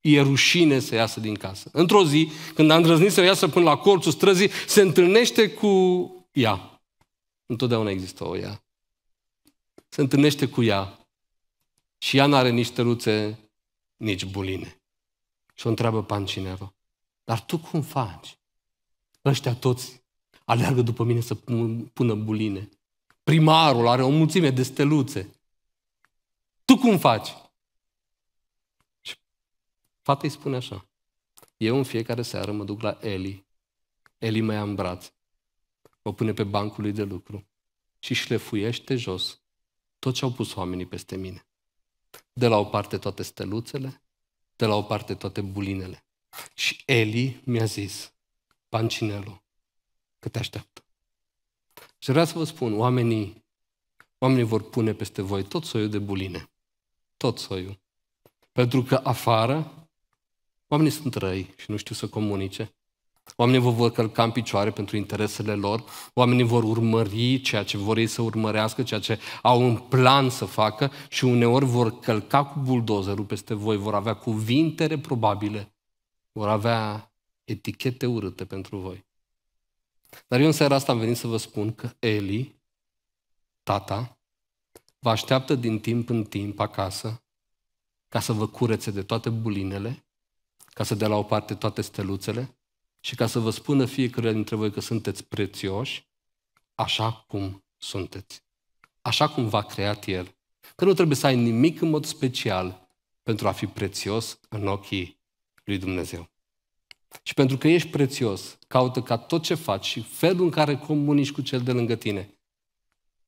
E rușine să iasă din casă. Într-o zi, când a îndrăznit să iasă până la colțul străzii, se întâlnește cu ea. Întotdeauna există o ea. Se întâlnește cu ea și ea nu are nici tăruțe, nici buline. Și o întreabă pancinelon. Dar tu cum faci? Ăștia toți aleargă după mine să pună buline. Primarul are o mulțime de steluțe. Tu cum faci? Și fata îi spune așa. Eu în fiecare seară mă duc la Eli. Eli mă ia în braț. Mă pune pe bancul lui de lucru și șlefuiește jos tot ce au pus oamenii peste mine. De la o parte toate steluțele, de la o parte toate bulinele. Și Eli mi-a zis, Pancinelu, că te așteaptă. Și vreau să vă spun, oamenii, oamenii vor pune peste voi tot soiul de buline. Tot soiul. Pentru că afară, oamenii sunt răi și nu știu să comunice. Oamenii vă vor călca în picioare pentru interesele lor, oamenii vor urmări ceea ce vor ei să urmărească, ceea ce au un plan să facă și uneori vor călca cu buldozerul peste voi, vor avea cuvinte reprobabile vor avea etichete urâte pentru voi. Dar eu în seara asta am venit să vă spun că Eli, tata, vă așteaptă din timp în timp acasă ca să vă curețe de toate bulinele, ca să dea la o parte toate steluțele și ca să vă spună fiecare dintre voi că sunteți prețioși așa cum sunteți. Așa cum v-a creat El. Că nu trebuie să ai nimic în mod special pentru a fi prețios în ochii lui Dumnezeu. Și pentru că ești prețios, caută ca tot ce faci și felul în care comunici cu cel de lângă tine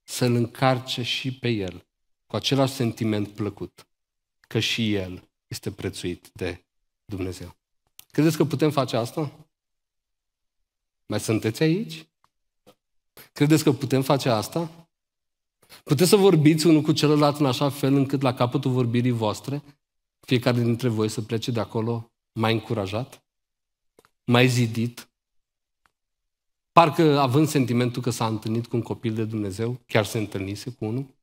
să-l încarce și pe el cu același sentiment plăcut, că și el este prețuit de Dumnezeu. Credeți că putem face asta? Mai sunteți aici? Credeți că putem face asta? Puteți să vorbiți unul cu celălalt în așa fel încât la capătul vorbirii voastre, fiecare dintre voi să plece de acolo mai încurajat, mai zidit, parcă având sentimentul că s-a întâlnit cu un copil de Dumnezeu, chiar se întâlnise cu unul?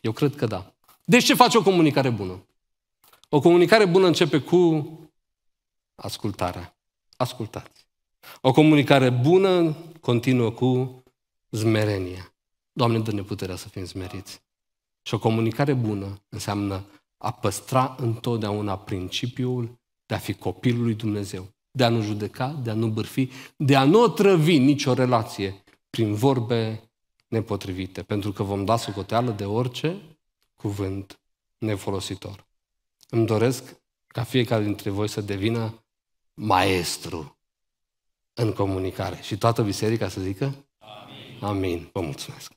Eu cred că da. Deci ce face o comunicare bună? O comunicare bună începe cu ascultarea. Ascultați. O comunicare bună continuă cu zmerenia. Doamne, dă-ne puterea să fim zmeriți. Și o comunicare bună înseamnă a păstra întotdeauna principiul de a fi copilul lui Dumnezeu, de a nu judeca, de a nu bârfi, de a nu otrăvi nicio relație prin vorbe nepotrivite, pentru că vom da socoteală de orice cuvânt nefolositor. Îmi doresc ca fiecare dintre voi să devină maestru în comunicare și toată biserica să zică Amin. Amin. Vă mulțumesc.